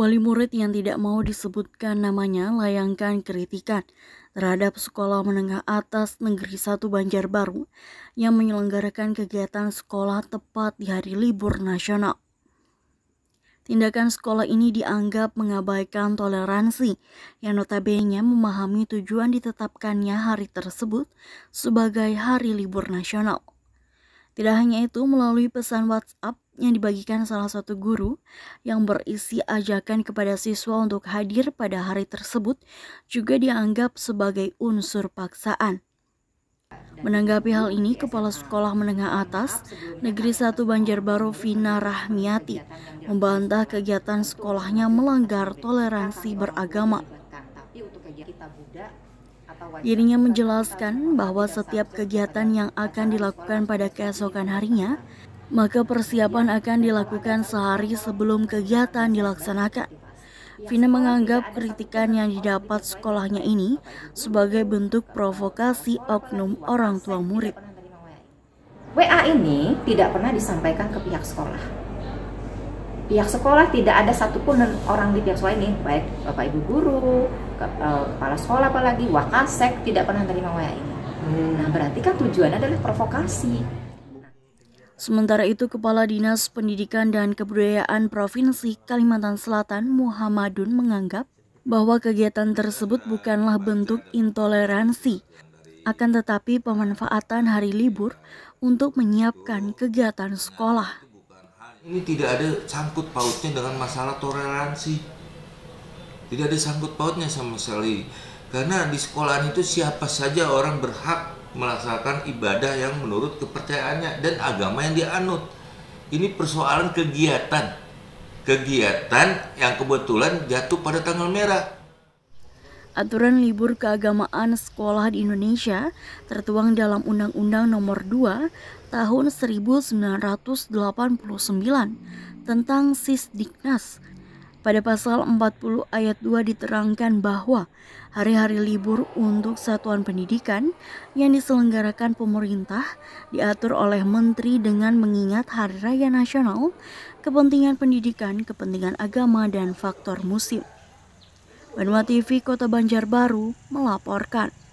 Wali murid yang tidak mau disebutkan namanya layangkan kritikan terhadap Sekolah Menengah Atas Negeri 1 Banjarbaru yang menyelenggarakan kegiatan sekolah tepat di hari libur nasional. Tindakan sekolah ini dianggap mengabaikan toleransi yang notabene memahami tujuan ditetapkannya hari tersebut sebagai hari libur nasional. Tidak hanya itu, melalui pesan WhatsApp yang dibagikan salah satu guru yang berisi ajakan kepada siswa untuk hadir pada hari tersebut juga dianggap sebagai unsur paksaan. Menanggapi hal ini, Kepala Sekolah Menengah Atas Negeri 1 Banjarbaru Vina Rahmiati membantah kegiatan sekolahnya melanggar toleransi beragama. Dirinya menjelaskan bahwa setiap kegiatan yang akan dilakukan pada keesokan harinya, maka persiapan akan dilakukan sehari sebelum kegiatan dilaksanakan. Ya, Vina menganggap kritikan yang didapat sekolahnya ini sebagai bentuk provokasi oknum orang tua murid. WA ini tidak pernah disampaikan ke pihak sekolah pihak sekolah tidak ada satupun orang di pihak sekolah ini baik bapak ibu guru Eh, kepala sekolah apalagi wakasek tidak pernah terima WA ini. Hmm. Nah berarti kan tujuannya adalah provokasi. Sementara itu, Kepala Dinas Pendidikan dan Kebudayaan Provinsi Kalimantan Selatan Muhammadun menganggap bahwa kegiatan tersebut bukanlah bentuk intoleransi, akan tetapi pemanfaatan hari libur untuk menyiapkan kegiatan sekolah. Ini tidak ada sangkut pautnya dengan masalah toleransi tidak ada sangkut pautnya sama sekali karena di sekolahan itu siapa saja orang berhak melaksanakan ibadah yang menurut kepercayaannya dan agama yang dianut ini persoalan kegiatan kegiatan yang kebetulan jatuh pada tanggal merah Aturan libur keagamaan sekolah di Indonesia tertuang dalam Undang-Undang Nomor 2 Tahun 1989 tentang Sisdiknas pada pasal 40 ayat 2 diterangkan bahwa hari-hari libur untuk satuan pendidikan yang diselenggarakan pemerintah diatur oleh menteri dengan mengingat hari raya nasional, kepentingan pendidikan, kepentingan agama, dan faktor musim. Benua TV Kota Banjarbaru melaporkan.